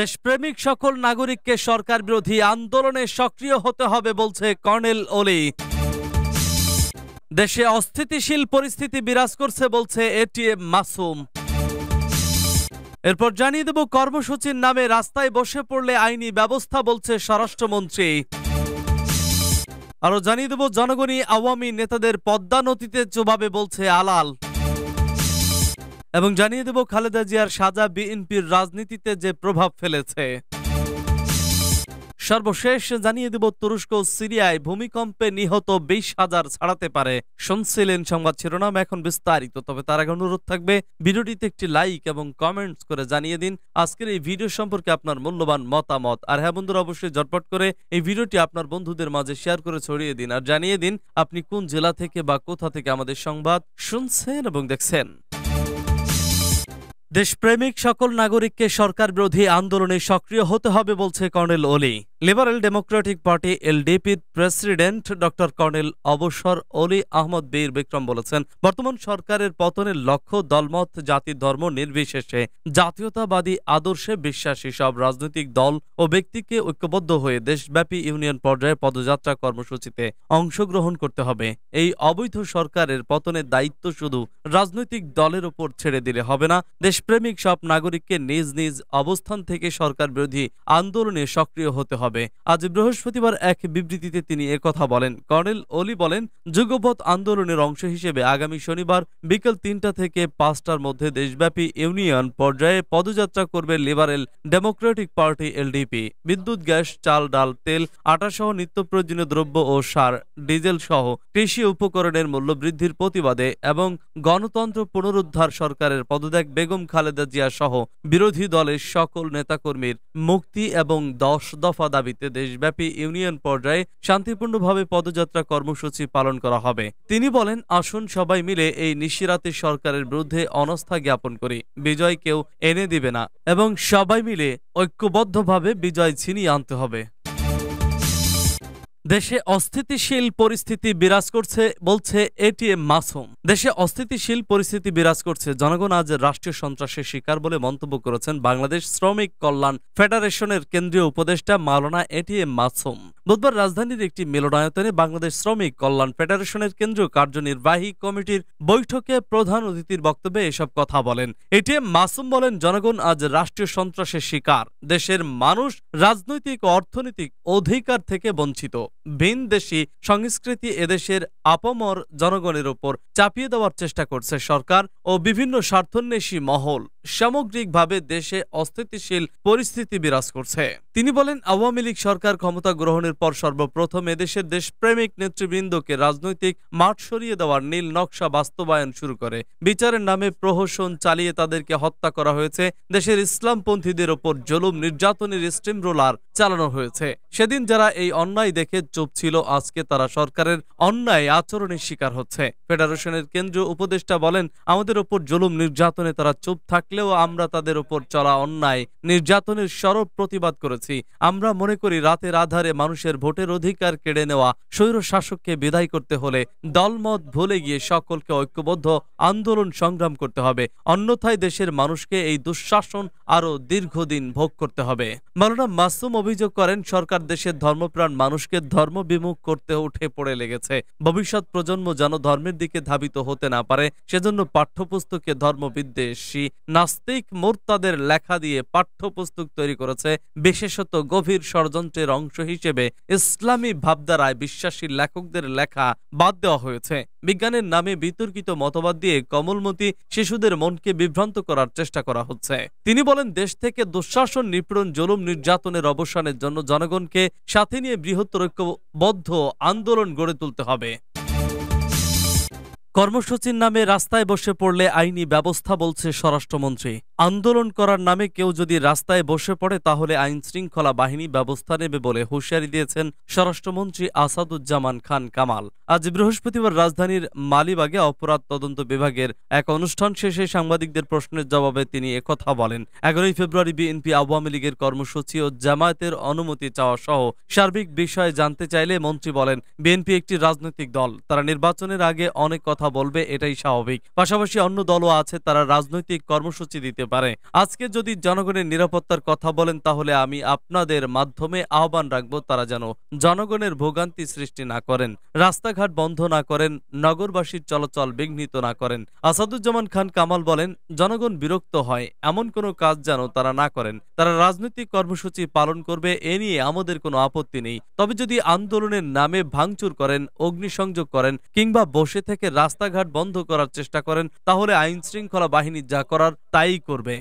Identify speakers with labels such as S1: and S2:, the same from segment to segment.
S1: দেশপ্রেমিক সকল নাগরিককে সরকার বিরোধী আন্দোলনে সক্রিয় হতে হবে বলছে কর্নেল ওলি দেশে অস্থিতিশীল পরিস্থিতি বিরাজ করছে বলছে এটিএম মাসুম এরপর জানিয়ে দেব কর্মসূচির নামে রাস্তায় বসে পড়লে আইনি ব্যবস্থা বলছে স্বরাষ্ট্রমন্ত্রী আরও জানিয়ে দেব জনগণই আওয়ামী নেতাদের পদ্মা চোভাবে বলছে আলাল এবং জানিয়ে দেব খালেদা জিয়ার সাজা বিএনপির রাজনীতিতে যে প্রভাব ফেলেছে সর্বশেষ জানিয়ে দেব তুরস্ক সিরিয়ায় ভূমিকম্পে নিহত বিশ হাজার ছাড়াতে পারে শুনছিলেন সংবাদ শিরোনাম এখন বিস্তারিত তবে তার আগে অনুরোধ থাকবে ভিডিওটিতে একটি লাইক এবং কমেন্টস করে জানিয়ে দিন আজকের এই ভিডিও সম্পর্কে আপনার মূল্যবান মতামত আর হ্যাঁ বন্ধুরা অবশ্যই জটপট করে এই ভিডিওটি আপনার বন্ধুদের মাঝে শেয়ার করে ছড়িয়ে দিন আর জানিয়ে দিন আপনি কোন জেলা থেকে বা কোথা থেকে আমাদের সংবাদ শুনছেন এবং দেখছেন দেশপ্রেমিক সকল নাগরিককে সরকার বিরোধী আন্দোলনে সক্রিয় হতে হবে বলছে colonel Oli liberal democratic party এলডিপির প্রেসিডেন্ট ডক্টর কর্নেল অবসর ওলি আহমদ বীর বিক্রম বলেছেন বর্তমান সরকারের পতনের লক্ষ্য দলমত জাতি ধর্ম নির্বিশেষে জাতীয়তাবাদী আদর্শে বিশ্বাসী সব রাজনৈতিক দল ও ব্যক্তিকে ঐক্যবদ্ধ হয়ে দেশব্যাপী ইউনিয়ন পর্যায়ে পদযাত্রা কর্মসূচিতে অংশগ্রহণ করতে হবে এই অবৈধ সরকারের পতনের দায়িত্ব শুধু রাজনৈতিক দলের উপর ছেড়ে দিলে হবে না দেশ দেশপ্রেমিক সব নাগরিককে নিজ নিজ অবস্থান থেকে সরকার বিরোধী আন্দোলনে সক্রিয় হতে হবে আজ বৃহস্পতিবার এক বিবৃতিতে তিনি কথা বলেন কর্নেল অলি বলেন যুগপথ আন্দোলনের অংশ হিসেবে আগামী শনিবার বিকেল তিনটা থেকে পাঁচটার মধ্যে দেশব্যাপী ইউনিয়ন পর্যায়ে পদযাত্রা করবে লিবারেল ডেমোক্রেটিক পার্টি এলডিপি বিদ্যুৎ গ্যাস চাল ডাল তেল আটা সহ নিত্য প্রয়োজনীয় দ্রব্য ও সার ডিজেল সহ কৃষি উপকরণের মূল্য বৃদ্ধির প্রতিবাদে এবং গণতন্ত্র পুনরুদ্ধার সরকারের পদত্যাগ বেগম খালেদা জিয়া সহ বিরোধী দলের সকল নেতাকর্মীর মুক্তি এবং দশ দফা দাবিতে দেশব্যাপী ইউনিয়ন পর্যায়ে শান্তিপূর্ণভাবে পদযাত্রা কর্মসূচি পালন করা হবে তিনি বলেন আসুন সবাই মিলে এই নিশিরাতে সরকারের বিরুদ্ধে অনস্থা জ্ঞাপন করি বিজয় কেউ এনে দিবে না এবং সবাই মিলে ঐক্যবদ্ধভাবে বিজয় ছিনিয়ে আনতে হবে দেশে অস্থিতিশীল পরিস্থিতি বিরাজ করছে বলছে এটিএম মাসুম দেশে অস্থিতিশীল পরিস্থিতি বিরাজ করছে জনগণ আজ রাষ্ট্রীয় সন্ত্রাসের শিকার বলে মন্তব্য করেছেন বাংলাদেশ শ্রমিক কল্যাণ ফেডারেশনের কেন্দ্রীয় উপদেষ্টা মালনা এটিএম মাসুম বুধবার রাজধানীর একটি মিলনায়তনে বাংলাদেশ শ্রমিক কল্যাণ ফেডারেশনের কেন্দ্রীয় কার্যনির্বাহী কমিটির বৈঠকে প্রধান অতিথির বক্তব্যে এসব কথা বলেন এটিএম মাসুম বলেন জনগণ আজ রাষ্ট্রীয় সন্ত্রাসের শিকার দেশের মানুষ রাজনৈতিক ও অর্থনৈতিক অধিকার থেকে বঞ্চিত দেশি সংস্কৃতি এদেশের আপমর জনগণের ওপর চাপিয়ে দেওয়ার চেষ্টা করছে সরকার ও বিভিন্ন স্বার্থন্বেষী মহল সামগ্রিকভাবে দেশে অস্থিতিশীল পরিস্থিতি বিরাজ করছে তিনি বলেন আওয়ামী লীগ সরকার ক্ষমতা গ্রহণের পর সর্বপ্রথম এদেশের দেশপ্রেমিক নেতৃবৃন্দকে রাজনৈতিক মাঠ সরিয়ে দেওয়ার নীল নকশা বাস্তবায়ন শুরু করে বিচারের নামে প্রহসন চালিয়ে তাদেরকে হত্যা করা হয়েছে দেশের ইসলামপন্থীদের ওপর জলুম নির্যাতনের স্টিম রোলার চালানো হয়েছে সেদিন যারা এই অন্যায় দেখে চুপ ছিল আজকে তারা সরকারের অন্যায় আচরণের শিকার হচ্ছে ফেডারেশনের কেন্দ্রীয় উপদেষ্টা বলেন আমাদের ওপর জলুম নির্যাতনে তারা চুপ থাকলে থাকলেও আমরা তাদের উপর চলা অন্যায় নির্যাতনের স্বরূপ প্রতিবাদ করেছি আমরা মনে করি রাতের আধারে মানুষের ভোটের অধিকার কেড়ে নেওয়া স্বৈর শাসককে বিদায় করতে হলে দলমত ভুলে গিয়ে সকলকে ঐক্যবদ্ধ আন্দোলন সংগ্রাম করতে হবে অন্যথায় দেশের মানুষকে এই দুঃশাসন আরও দীর্ঘদিন ভোগ করতে হবে মালানা মাসুম অভিযোগ করেন সরকার দেশের ধর্মপ্রাণ মানুষকে ধর্ম বিমুখ করতে উঠে পড়ে লেগেছে ভবিষ্যৎ প্রজন্ম যেন ধর্মের দিকে ধাবিত হতে না পারে সেজন্য পাঠ্যপুস্তকে ধর্মবিদ্বেষী না নাস্তিক মোর্তাদের লেখা দিয়ে পাঠ্যপুস্তক তৈরি করেছে বিশেষত গভীর ষড়যন্ত্রের অংশ হিসেবে ইসলামী ভাবধারায় বিশ্বাসী লেখকদের লেখা বাদ দেওয়া হয়েছে বিজ্ঞানের নামে বিতর্কিত মতবাদ দিয়ে কমলমতি শিশুদের মনকে বিভ্রান্ত করার চেষ্টা করা হচ্ছে তিনি বলেন দেশ থেকে দুঃশাসন নিপীড়ন জলুম নির্যাতনের অবসানের জন্য জনগণকে সাথে নিয়ে বৃহত্তর ঐক্যবদ্ধ আন্দোলন গড়ে তুলতে হবে কর্মসূচির নামে রাস্তায় বসে পড়লে আইনি ব্যবস্থা বলছে স্বরাষ্ট্রমন্ত্রী আন্দোলন করার নামে কেউ যদি রাস্তায় বসে পড়ে তাহলে আইন শৃঙ্খলা বাহিনী ব্যবস্থা নেবে বলে হুঁশিয়ারি দিয়েছেন স্বরাষ্ট্রমন্ত্রী আসাদুজ্জামান খান কামাল আজ বৃহস্পতিবার রাজধানীর মালিবাগে অপরাধ তদন্ত বিভাগের এক অনুষ্ঠান শেষে সাংবাদিকদের প্রশ্নের জবাবে তিনি একথা বলেন এগারোই ফেব্রুয়ারি বিএনপি আওয়ামী লীগের কর্মসূচি ও জামায়াতের অনুমতি চাওয়া সহ সার্বিক বিষয়ে জানতে চাইলে মন্ত্রী বলেন বিএনপি একটি রাজনৈতিক দল তারা নির্বাচনের আগে অনেক কথা বলবে এটাই স্বাভাবিক পাশাপাশি অন্য দলও আছে তারা রাজনৈতিক কর্মসূচি দিতে পারে আজকে যদি জনগণের নিরাপত্তার কথা বলেন তাহলে আমি আপনাদের মাধ্যমে আহ্বান রাখব তারা যেন জনগণের ভোগান্তি সৃষ্টি না করেন রাস্তাঘাট বন্ধ না করেন নগরবাসীর চলাচল বিঘ্নিত না করেন আসাদুজ্জামান খান কামাল বলেন জনগণ বিরক্ত হয় এমন কোনো কাজ যেন তারা না করেন তারা রাজনৈতিক কর্মসূচি পালন করবে এ নিয়ে আমাদের কোনো আপত্তি নেই তবে যদি আন্দোলনের নামে ভাঙচুর করেন অগ্নিসংযোগ করেন কিংবা বসে থেকে রাস্তাঘাট বন্ধ করার চেষ্টা করেন তাহলে আইন শৃঙ্খলা বাহিনী যা করার তাই করবে করবে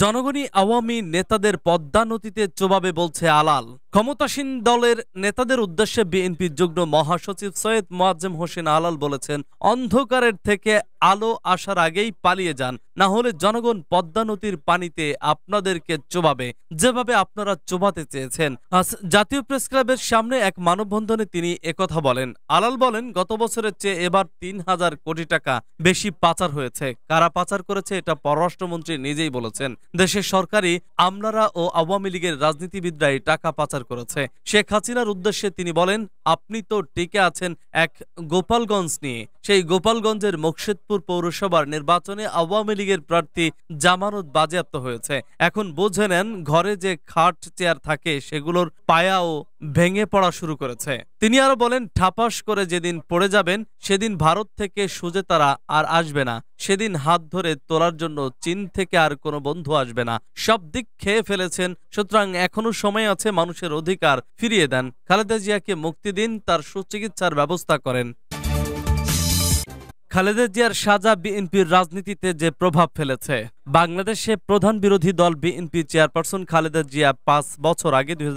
S1: জনগণই আওয়ামী নেতাদের পদ্মা নদীতে চোবাবে বলছে আলাল ক্ষমতাসীন দলের নেতাদের উদ্দেশ্যে বিএনপির যুগ্ম মহাসচিব সৈয়দ মোয়াজ্জেম হোসেন আলাল বলেছেন অন্ধকারের থেকে আলো আসার আগেই পালিয়ে যান না হলে জনগণ পদ্মা নদীর পানিতে আপনাদেরকে চোবাবে যেভাবে আপনারা চোবাতে চেয়েছেন আজ জাতীয় প্রেস ক্লাবের সামনে এক মানববন্ধনে তিনি একথা বলেন আলাল বলেন গত বছরের চেয়ে এবার তিন হাজার কোটি টাকা বেশি পাচার হয়েছে কারা পাচার করেছে এটা পররাষ্ট্রমন্ত্রী নিজেই বলেছেন দেশের সরকারি আমলারা ও আওয়ামী লীগের রাজনীতিবিদরাই টাকা পাচার প্রচার করেছে শেখ হাসিনার উদ্দেশ্যে তিনি বলেন আপনি তো টিকে আছেন এক গোপালগঞ্জ নিয়ে সেই গোপালগঞ্জের মুর্শিদপুর পৌরসভার নির্বাচনে আওয়ামী লীগের প্রার্থী জামানত বাজেয়াপ্ত হয়েছে এখন বুঝে নেন ঘরে যে খাট চেয়ার থাকে সেগুলোর পায়াও ভেঙে পড়া শুরু করেছে তিনি আরো বলেন ঠাপাস করে যেদিন পড়ে যাবেন সেদিন ভারত থেকে সুজেতারা আর আসবে না সেদিন হাত ধরে তোলার জন্য চীন থেকে আর কোনো বন্ধু আসবে না সব দিক খেয়ে ফেলেছেন সুতরাং এখনো সময় আছে মানুষের অধিকার ফিরিয়ে দেন খালেদা জিয়াকে মুক্তি দিন তার সুচিকিৎসার ব্যবস্থা করেন খালেদা জিয়ার সাজা বিএনপির রাজনীতিতে যে প্রভাব ফেলেছে বাংলাদেশে প্রধান বিরোধী দল বিএনপি চেয়ারপারসন খালেদা জিয়া পাঁচ বছর আগে দুই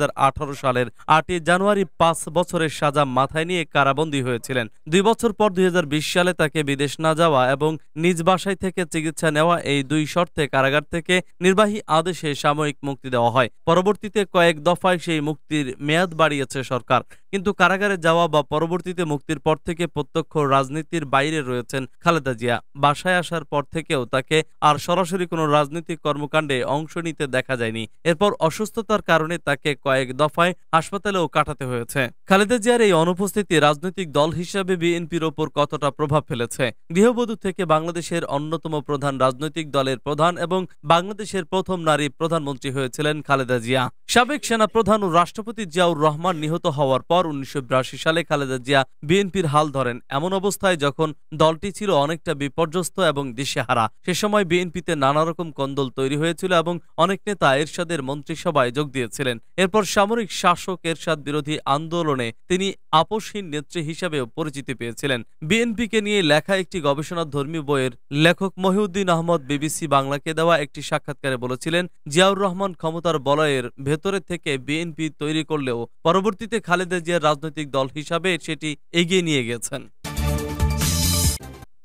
S1: সালের আটই জানুয়ারি পাঁচ বছরের সাজা মাথায় নিয়ে কারাবন্দী হয়েছিলেন দুই বছর পর দুই সালে তাকে বিদেশ না যাওয়া এবং নিজ বাসায় থেকে চিকিৎসা নেওয়া এই দুই শর্তে কারাগার থেকে নির্বাহী আদেশে সাময়িক মুক্তি দেওয়া হয় পরবর্তীতে কয়েক দফায় সেই মুক্তির মেয়াদ বাড়িয়েছে সরকার কিন্তু কারাগারে যাওয়া বা পরবর্তীতে মুক্তির পর থেকে প্রত্যক্ষ রাজনীতির বাইরে রয়েছেন খালেদা জিয়া বাসায় আসার পর থেকেও তাকে আর সরাসরি সরাসরি কোনো রাজনৈতিক কর্মকাণ্ডে অংশ নিতে দেখা যায়নি এরপর অসুস্থতার কারণে তাকে কয়েক দফায় হাসপাতালেও কাটাতে হয়েছে খালেদা জিয়ার এই অনুপস্থিতি রাজনৈতিক দল হিসাবে বিএনপির ওপর কতটা প্রভাব ফেলেছে গৃহবধূ থেকে বাংলাদেশের অন্যতম প্রধান রাজনৈতিক দলের প্রধান এবং বাংলাদেশের প্রথম নারী প্রধানমন্ত্রী হয়েছিলেন খালেদা জিয়া সাবেক সেনা প্রধান ও রাষ্ট্রপতি জিয়াউর রহমান নিহত হওয়ার পর উনিশশো সালে খালেদা জিয়া বিএনপির হাল ধরেন এমন অবস্থায় যখন দলটি ছিল অনেকটা বিপর্যস্ত এবং দিশেহারা সে সময় বিএনপিতে নানা রকম কন্দল তৈরি হয়েছিল এবং অনেক নেতা এরশাদের মন্ত্রিসভায় যোগ দিয়েছিলেন এরপর সামরিক শাসক এরশাদ বিরোধী আন্দোলনে তিনি আপসহীন নেত্রী হিসাবেও পরিচিতি পেয়েছিলেন বিএনপিকে নিয়ে লেখা একটি গবেষণা ধর্মী বইয়ের লেখক মহিউদ্দিন আহমদ বিবিসি বাংলাকে দেওয়া একটি সাক্ষাৎকারে বলেছিলেন জিয়াউর রহমান ক্ষমতার বলয়ের ভেতরে থেকে বিএনপি তৈরি করলেও পরবর্তীতে খালেদা জিয়ার রাজনৈতিক দল হিসাবে সেটি এগিয়ে নিয়ে গেছেন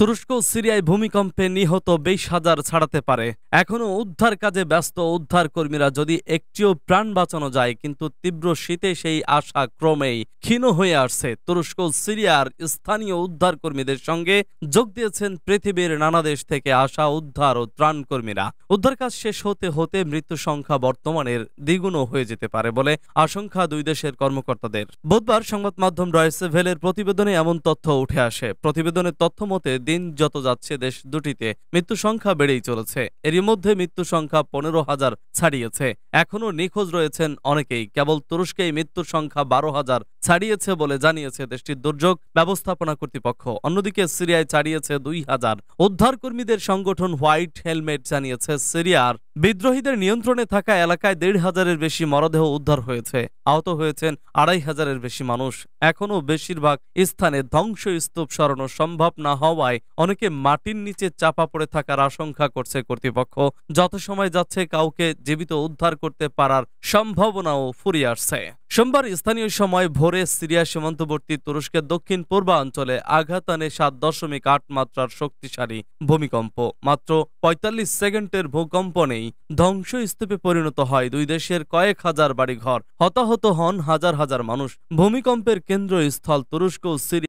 S1: তুরস্ক সিরিয়ায় ভূমিকম্পে নিহত বেশ হাজার ছাড়াতে পারে এখনও উদ্ধার কাজে ব্যস্ত উদ্ধার কর্মীরা যদি একটিও প্রাণ বাঁচানো যায় কিন্তু তীব্র শীতে সেই আশা ক্রমেই ক্ষীণ হয়ে আসছে তুরস্ক সিরিয়ার স্থানীয় উদ্ধার কর্মীদের সঙ্গে যোগ দিয়েছেন পৃথিবীর নানা দেশ থেকে আসা উদ্ধার ও ত্রাণ কর্মীরা উদ্ধার কাজ শেষ হতে হতে মৃত্যু সংখ্যা বর্তমানের দ্বিগুণও হয়ে যেতে পারে বলে আশঙ্কা দুই দেশের কর্মকর্তাদের বুধবার সংবাদ মাধ্যম রয়েছে ভেলের প্রতিবেদনে এমন তথ্য উঠে আসে প্রতিবেদনের তথ্য মতে দিন যত যাচ্ছে দেশ দুটিতে মৃত্যু সংখ্যা বেড়েই চলেছে এরই মধ্যে মৃত্যু সংখ্যা পনেরো হাজার ছাড়িয়েছে এখনও নিখোঁজ রয়েছেন অনেকেই কেবল তুরস্কেই মৃত্যুর সংখ্যা বারো হাজার ছাড়িয়েছে বলে জানিয়েছে দেশটির দুর্যোগ ব্যবস্থাপনা কর্তৃপক্ষ অন্যদিকে সিরিয়ায় ছাড়িয়েছে দুই হাজার উদ্ধারকর্মীদের সংগঠন হোয়াইট হেলমেট জানিয়েছে সিরিয়ার বিদ্রোহীদের নিয়ন্ত্রণে থাকা এলাকায় দেড় হাজারের বেশি মরদেহ উদ্ধার হয়েছে আহত হয়েছেন আড়াই হাজারের বেশি মানুষ এখনও বেশিরভাগ স্থানে ধ্বংসস্তূপ সরানো সম্ভব না হওয়ায় অনেকে মাটির নিচে চাপা পড়ে থাকার আশঙ্কা করছে কর্তৃপক্ষ যত সময় যাচ্ছে কাউকে জীবিত উদ্ধার করতে পারার সম্ভাবনাও ফুরিয়ে আসছে সোমবার স্থানীয় সময় ভোরে সিরিয়া সীমান্তবর্তী তুরস্কের দক্ষিণ পূর্বাঞ্চলে আঘাত আনে সাত দশমিক আট মাত্রার শক্তিশালী ভূমিকম্প মাত্র পঁয়তাল্লিশ সেকেন্ডের ভূকম্পনেই ধ্বংসস্তূপে পরিণত হয় দুই দেশের কয়েক হাজার বাড়িঘর হতাহত হন হাজার হাজার মানুষ ভূমিকম্পের কেন্দ্রস্থল তুরস্ক ও সিরিয়া